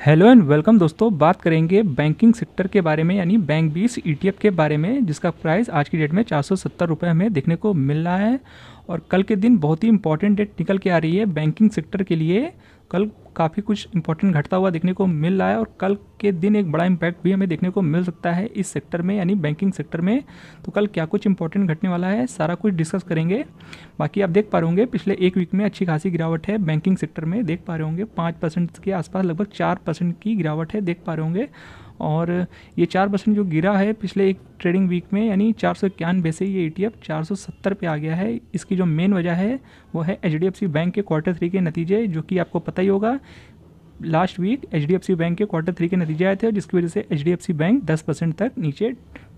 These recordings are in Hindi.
हेलो एंड वेलकम दोस्तों बात करेंगे बैंकिंग सेक्टर के बारे में यानी बैंक बीस ईटीएफ e के बारे में जिसका प्राइस आज की डेट में चार सौ सत्तर रुपये हमें देखने को मिल रहा है और कल के दिन बहुत ही इंपॉर्टेंट डेट निकल के आ रही है बैंकिंग सेक्टर के लिए कल काफ़ी कुछ इंपॉर्टेंट घटता हुआ देखने को मिल रहा है और कल के दिन एक बड़ा इम्पैक्ट भी हमें देखने को मिल सकता है इस सेक्टर में यानी बैंकिंग सेक्टर में तो कल क्या कुछ इंपॉर्टेंट घटने वाला है सारा कुछ डिस्कस करेंगे बाकी आप देख पा रहे होंगे पिछले एक वीक में अच्छी खासी गिरावट है बैंकिंग सेक्टर में देख पा रहे होंगे पाँच परसेंट के आसपास लगभग चार परसेंट की गिरावट है देख पा रहे होंगे और ये चार परसेंट जो गिरा है पिछले एक ट्रेडिंग वीक में यानी चार सौ इक्यानवे से ये ई e सत्तर पर आ गया है इसकी जो मेन वजह है वो है एच बैंक के क्वार्टर थ्री के नतीजे जो कि आपको पता ही होगा लास्ट वीक एच बैंक के क्वार्टर थ्री के नतीजे आए थे जिसकी वजह से एच बैंक दस परसेंट तक नीचे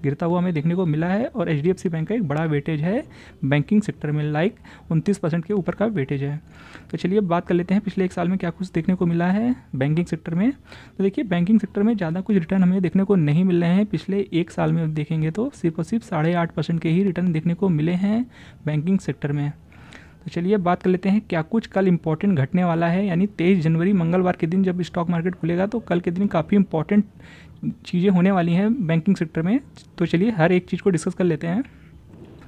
गिरता हुआ हमें देखने को मिला है और एच बैंक का एक बड़ा वेटेज है बैंकिंग सेक्टर में लाइक उनतीस के ऊपर का वेटेज है तो चलिए बात कर लेते हैं पिछले एक साल में क्या कुछ देखने को मिला है बैंकिंग सेक्टर में तो देखिए बैंकिंग सेक्टर में ज़्यादा कुछ रिटर्न हमें देखने को नहीं मिल रहे हैं पिछले एक साल में देखेंगे तो सिर्फ और सिर्फ साढ़े आठ परसेंट के ही रिटर्न देखने को मिले हैं बैंकिंग सेक्टर में तो चलिए बात कर लेते हैं क्या कुछ कल इंपॉर्टेंट घटने वाला है यानी तेईस जनवरी मंगलवार के दिन जब स्टॉक मार्केट खुलेगा तो कल के दिन काफ़ी इंपॉर्टेंट चीज़ें होने वाली हैं बैंकिंग सेक्टर में तो चलिए हर एक चीज़ को डिस्कस कर लेते हैं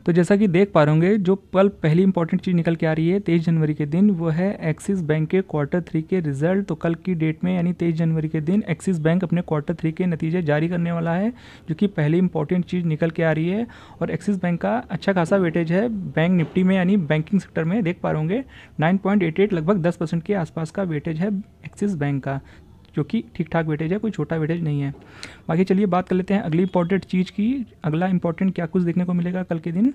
तो जैसा कि देख पा रहे जो पल पहली इंपॉर्टेंट चीज़ निकल के आ रही है तेईस जनवरी के दिन वो है एक्सिस बैंक के क्वार्टर थ्री के रिजल्ट तो कल की डेट में यानी तेईस जनवरी के दिन एक्सिस बैंक अपने क्वार्टर थ्री के नतीजे जारी करने वाला है जो कि पहली इंपॉर्टेंट चीज़ निकल के आ रही है और एक्सिस बैंक का अच्छा खासा वेटेज है बैंक निफ्टी में यानी बैंकिंग सेक्टर में देख पा रहे होंगे लगभग दस के आसपास का वेटेज है एक्सिस बैंक का जो कि ठीक ठाक वेटेज है कोई छोटा वेटेज नहीं है बाकी चलिए बात कर लेते हैं अगली इंपॉर्टेंट चीज़ की अगला इंपॉर्टेंट क्या कुछ देखने को मिलेगा कल के दिन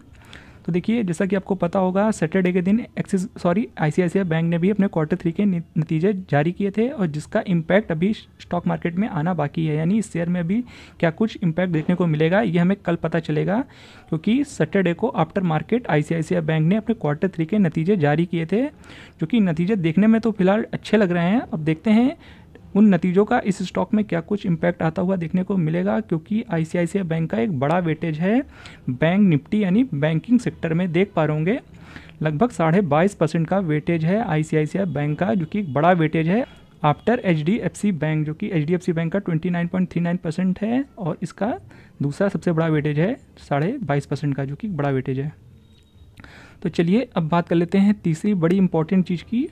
तो देखिए जैसा कि आपको पता होगा सैटरडे के दिन एक्सिस सॉरी आई बैंक ने भी अपने क्वार्टर थ्री के नतीजे जारी किए थे और जिसका इम्पैक्ट अभी स्टॉक मार्केट में आना बाकी है यानी इस शेयर में भी क्या कुछ इम्पैक्ट देखने को मिलेगा ये हमें कल पता चलेगा क्योंकि सैटरडे को आफ्टर मार्केट आई बैंक ने अपने क्वार्टर थ्री के नतीजे जारी किए थे जो कि नतीजे देखने में तो फिलहाल अच्छे लग रहे हैं अब देखते हैं उन नतीजों का इस स्टॉक में क्या कुछ इम्पैक्ट आता हुआ देखने को मिलेगा क्योंकि आई बैंक का एक बड़ा वेटेज है बैंक निफ्टी यानी बैंकिंग सेक्टर में देख पा रहे होंगे लगभग साढ़े बाईस परसेंट का वेटेज है आई बैंक का जो कि एक बड़ा वेटेज है आफ्टर एच बैंक जो कि एच बैंक का 29.39 परसेंट है और इसका दूसरा सबसे बड़ा वेटेज है साढ़े बाईस परसेंट का जो कि बड़ा वेटेज है तो चलिए अब बात कर लेते हैं तीसरी बड़ी इंपॉर्टेंट चीज़ की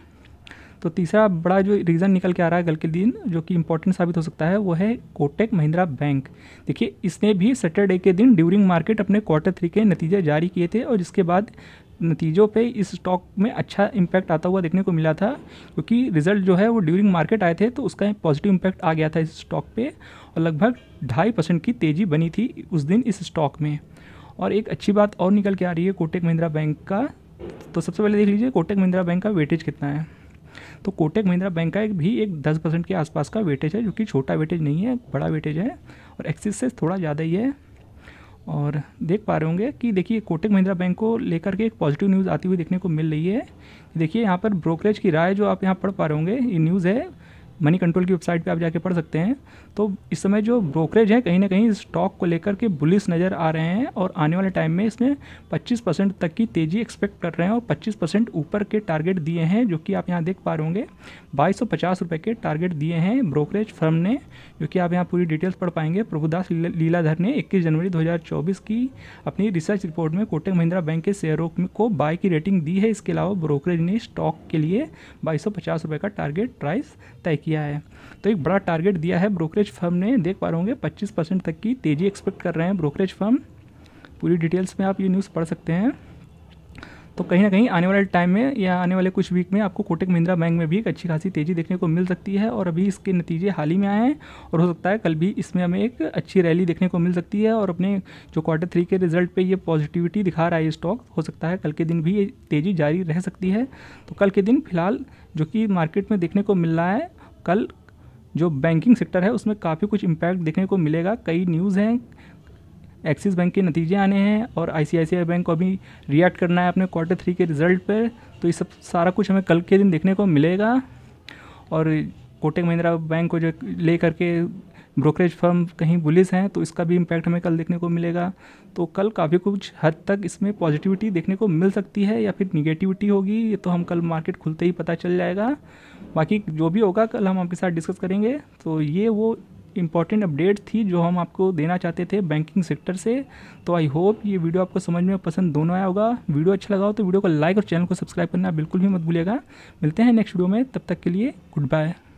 तो तीसरा बड़ा जो रीज़न निकल के आ रहा है कल के दिन जो कि इंपॉर्टेंट साबित हो सकता है वो है कोटेक महिंद्रा बैंक देखिए इसने भी सैटरडे के दिन ड्यूरिंग मार्केट अपने क्वार्टर थ्री के नतीजे जारी किए थे और जिसके बाद नतीजों पे इस स्टॉक में अच्छा इम्पैक्ट आता हुआ देखने को मिला था क्योंकि रिजल्ट जो है वो ड्यूरिंग मार्केट आए थे तो उसका पॉजिटिव इम्पैक्ट आ गया था इस स्टॉक पे और लगभग ढाई परसेंट की तेज़ी बनी थी उस दिन इस स्टॉक में और एक अच्छी बात और निकल के आ रही है कोटेक महिंद्रा बैंक का तो सबसे पहले देख लीजिए कोटेक महिंद्रा बैंक का वेटेज कितना है तो कोटक महिंद्रा बैंक का एक भी एक दस परसेंट के आसपास का वेटेज है जो कि छोटा वेटेज नहीं है बड़ा वेटेज है और एक्सिस से थोड़ा ज़्यादा ही है और देख पा रहे होंगे कि देखिए कोटेक महिंद्रा बैंक को लेकर के एक पॉजिटिव न्यूज़ आती हुई देखने को मिल रही है देखिए यहाँ पर ब्रोकरेज की राय जो आप यहाँ पढ़ पा रहे होंगे ये न्यूज़ है मनी कंट्रोल की वेबसाइट पे आप जाके पढ़ सकते हैं तो इस समय जो ब्रोकरेज है कहीं ना कहीं स्टॉक को लेकर के बुलिस नज़र आ रहे हैं और आने वाले टाइम में इसमें 25 परसेंट तक की तेज़ी एक्सपेक्ट कर रहे हैं और 25 परसेंट ऊपर के टारगेट दिए हैं जो कि आप यहाँ देख पा रहे होंगे बाईस रुपए के टारगेट दिए हैं ब्रोकरेज फर्म ने जो कि आप यहाँ पूरी डिटेल्स पढ़ पाएंगे प्रभुदास लीलाधर ने इक्कीस जनवरी दो की अपनी रिसर्च रिपोर्ट में कोटक महिंद्रा बैंक के शेयरों को बाय की रेटिंग दी है इसके अलावा ब्रोकरेज ने स्टॉक के लिए बाईस का टारगेट प्राइस तय किया किया है तो एक बड़ा टारगेट दिया है ब्रोकरेज फर्म ने देख पा रहे होंगे 25 परसेंट तक की तेज़ी एक्सपेक्ट कर रहे हैं ब्रोकरेज फर्म पूरी डिटेल्स में आप ये न्यूज़ पढ़ सकते हैं तो कहीं ना कहीं आने वाले टाइम में या आने वाले कुछ वीक में आपको कोटक महिंद्रा बैंक में भी एक अच्छी खासी तेज़ी देखने को मिल सकती है और अभी इसके नतीजे हाल ही में आए हैं और हो सकता है कल भी इसमें हमें एक अच्छी रैली देखने को मिल सकती है और अपने जो क्वार्टर थ्री के रिजल्ट पे ये पॉजिटिविटी दिखा रहा है ये स्टॉक हो सकता है कल के दिन भी ये तेज़ी जारी रह सकती है तो कल के दिन फिलहाल जो कि मार्केट में देखने को मिल रहा है कल जो बैंकिंग सेक्टर है उसमें काफ़ी कुछ इम्पैक्ट देखने को मिलेगा कई न्यूज़ हैं एक्सिस बैंक के नतीजे आने हैं और आई बैंक को अभी रिएक्ट करना है अपने क्वार्टर थ्री के रिजल्ट पर तो ये सब सारा कुछ हमें कल के दिन देखने को मिलेगा और कोटक महिंद्रा बैंक को जो ले करके ब्रोकरेज फर्म कहीं बुलिस हैं तो इसका भी इम्पैक्ट हमें कल देखने को मिलेगा तो कल काफ़ी कुछ हद तक इसमें पॉजिटिविटी देखने को मिल सकती है या फिर निगेटिविटी होगी ये तो हम कल मार्केट खुलते ही पता चल जाएगा बाकी जो भी होगा कल हम आपके साथ डिस्कस करेंगे तो ये वो इम्पॉर्टेंट अपडेट थी जो हम आपको देना चाहते थे बैंकिंग सेक्टर से तो आई होप ये वीडियो आपको समझ में पसंद दोनों आया होगा वीडियो अच्छा लगा हो तो वीडियो को लाइक और चैनल को सब्सक्राइब करना बिल्कुल भी मत भूलिएगा मिलते हैं नेक्स्ट वीडियो में तब तक के लिए गुड बाय